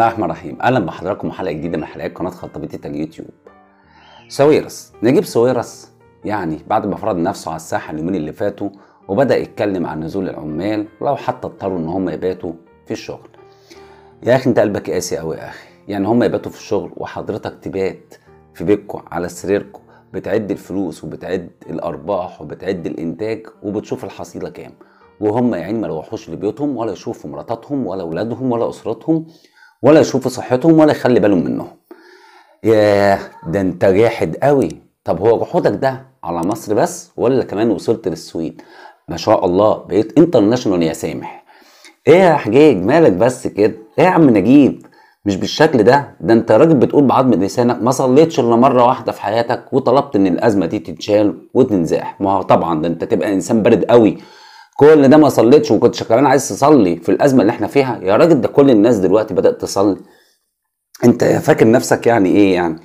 الله الرحمن الرحيم اهلا بحضراتكم حلقه جديده من حلقات قناه خلطبيط على اليوتيوب ساويرس نجيب ساويرس يعني بعد ما فرض نفسه على الساحه اليومين اللي فاتوا وبدا يتكلم عن نزول العمال ولو حتى اضطروا ان هم يباتوا في الشغل يا اخي انت قلبك قاسي قوي يا اخي يعني هم يباتوا في الشغل وحضرتك تبات في بيتكم على سريركم بتعد الفلوس وبتعد الارباح وبتعد الانتاج وبتشوف الحصيله كام وهم يا عين ما يروحوش لبيوتهم ولا يشوفوا مراتاتهم ولا اولادهم ولا اسرتهم ولا يشوفوا صحتهم ولا يخلي بالهم منهم ياه ده انت جاحد قوي طب هو جحودك ده على مصر بس ولا كمان وصلت للسويد ما شاء الله بقيت انترناشونال يا سامح ايه يا حجاج مالك بس كده ايه يا عم نجيب مش بالشكل ده ده انت راجل بتقول بعضم لسانك ما صليتش الا مره واحده في حياتك وطلبت ان الازمه دي تتشال وتنزاح ما هو طبعا ده انت تبقى انسان بارد قوي كل ده ما صليتش وكنت كمان عايز تصلي في الازمه اللي احنا فيها يا راجل ده كل الناس دلوقتي بدات تصلي انت فاكر نفسك يعني ايه يعني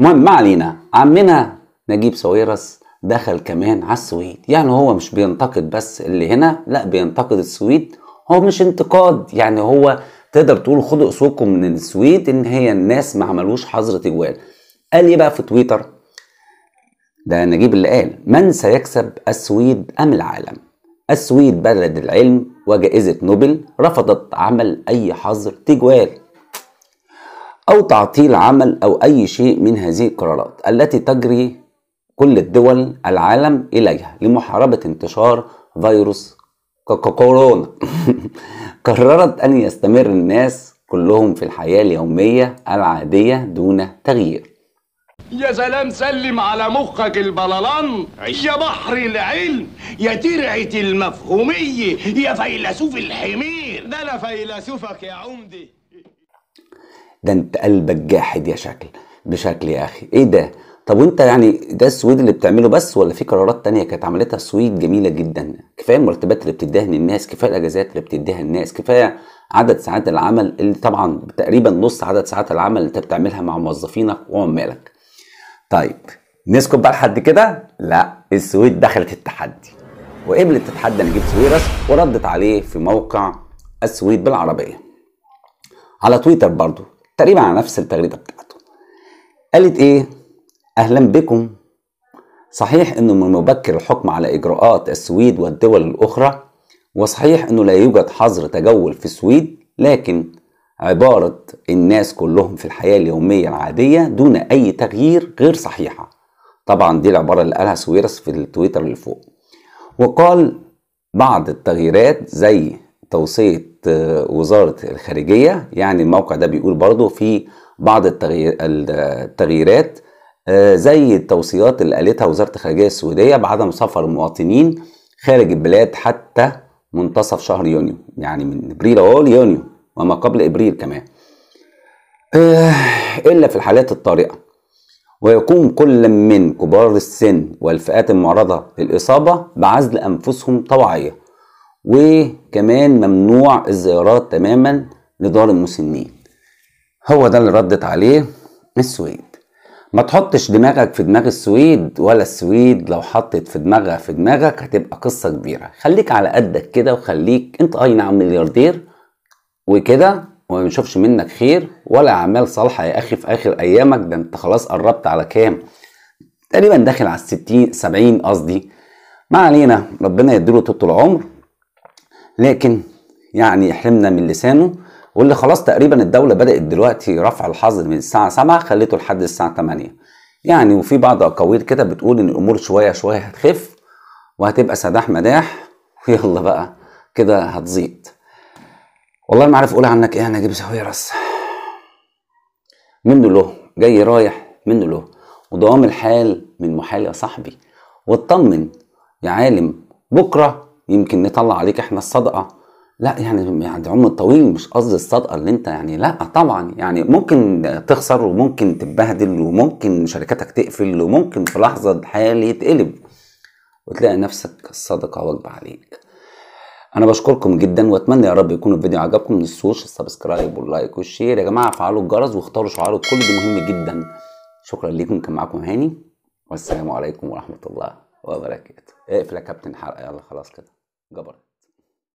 المهم ما علينا عمنا نجيب ساويرس دخل كمان على السويد يعني هو مش بينتقد بس اللي هنا لا بينتقد السويد هو مش انتقاد يعني هو تقدر تقول خدوا اسوقكم من السويد ان هي الناس ما عملوش حظر تجوال قال ايه بقى في تويتر ده نجيب اللي قال من سيكسب السويد ام العالم السويد بلد العلم وجائزة نوبل رفضت عمل أي حظر تجوال أو تعطيل عمل أو أي شيء من هذه القرارات التي تجري كل الدول العالم إليها لمحاربة انتشار فيروس كورونا قررت أن يستمر الناس كلهم في الحياة اليومية العادية دون تغيير يا سلام سلم على مخك البلالان يا بحر العلم يا ترعة المفهومية يا فيلسوف الحمير ده انا فيلسوفك يا عمدي ده انت قلبك جاحد يا شكل بشكل يا اخي ايه ده طب وانت يعني ده السويد اللي بتعمله بس ولا في قرارات تانية كانت عملتها السويد جميلة جدا كفاية المرتبات اللي بتديها للناس كفاية الاجازات اللي بتديها للناس كفاية عدد ساعات العمل اللي طبعا تقريبا نص عدد ساعات العمل اللي انت بتعملها مع موظفينك وعمالك طيب نسكت بقى لحد كده لا السويد دخلت التحدي وقبلت تتحدى نجيب سويرس وردت عليه في موقع السويد بالعربيه على تويتر برضو تقريبا على نفس التغريده بتاعته قالت ايه اهلا بكم صحيح انه من مبكر الحكم على اجراءات السويد والدول الاخرى وصحيح انه لا يوجد حظر تجول في السويد لكن عبارة الناس كلهم في الحياة اليومية العادية دون أي تغيير غير صحيحة طبعا دي العبارة اللي قالها سويرس في التويتر اللي فوق وقال بعض التغييرات زي توصية آه، وزارة الخارجية يعني الموقع ده بيقول برضو في بعض التغييرات آه، زي التوصيات اللي قالتها وزارة الخارجية السعودية بعدم سفر المواطنين خارج البلاد حتى منتصف شهر يونيو يعني من ابريل اهو ليونيو وما قبل إبريل كمان آه، إلا في الحالات الطارئة ويقوم كل من كبار السن والفئات المعرضة للإصابة بعزل أنفسهم طوعية وكمان ممنوع الزيارات تماما لدار المسنين هو ده اللي ردت عليه السويد ما تحطش دماغك في دماغ السويد ولا السويد لو حطت في دماغها في دماغك هتبقى قصة كبيرة خليك على قدك كده وخليك انت اي نعم ملياردير وكده وما بنشوفش منك خير ولا اعمال صالحه يا اخي في اخر ايامك ده انت خلاص قربت على كام تقريبا داخل على الستين سبعين قصدي ما علينا ربنا يديله طول العمر لكن يعني يحرمنا من لسانه واللي خلاص تقريبا الدوله بدات دلوقتي رفع الحظر من الساعه 7 خليته لحد الساعه 8 يعني وفي بعض اقاويل كده بتقول ان الامور شويه شويه هتخف وهتبقى سداح مداح ويلا بقى كده هتزيد والله ما عارف اقول عنك ايه انا نجيب زاويه منه له جاي رايح منه له ودوام الحال من محال يا صاحبي واطمن يا عالم بكره يمكن نطلع عليك احنا الصدقه لا يعني يعني عمر طويل مش قصدي الصدقه اللي انت يعني لا طبعا يعني ممكن تخسر وممكن تتبهدل وممكن شركتك تقفل وممكن في لحظه الحال يتقلب وتلاقي نفسك الصدقه واجبه عليك انا بشكركم جدا واتمنى يا رب يكون الفيديو عجبكم ما تنسوش السبسكرايب واللايك والشير يا جماعه فعلوا الجرس واختاروا شعار الكل ده مهم جدا شكرا ليكم كان معاكم هاني والسلام عليكم ورحمه الله وبركاته اقفل يا كابتن حلقه يلا خلاص كده جبرت